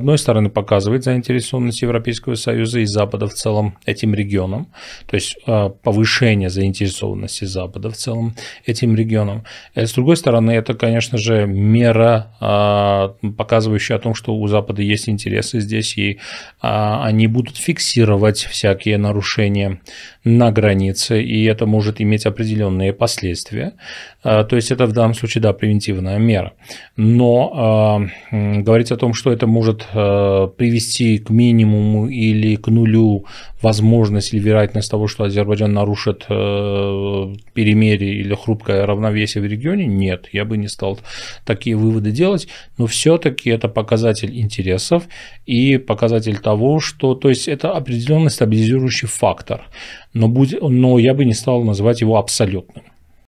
одной стороны, показывает заинтересованность Европейского Союза и Запада в целом этим регионом, то есть а, повышение заинтересованности Запада в целом этим регионом. И э, с другой стороны, это, конечно же, мера, а, показывающая о том, что у Запада есть интересы здесь, и а, они будут фиксировать всякие нарушения на границе, и это может иметь определенные последствия. То есть это в данном случае, да, превентивная мера. Но говорить о том, что это может Э, привести к минимуму или к нулю возможность или вероятность того, что Азербайджан нарушит э, перемирие или хрупкое равновесие в регионе? Нет, я бы не стал такие выводы делать, но все-таки это показатель интересов и показатель того, что, то есть это определенный стабилизирующий фактор, но, будь, но я бы не стал называть его абсолютным.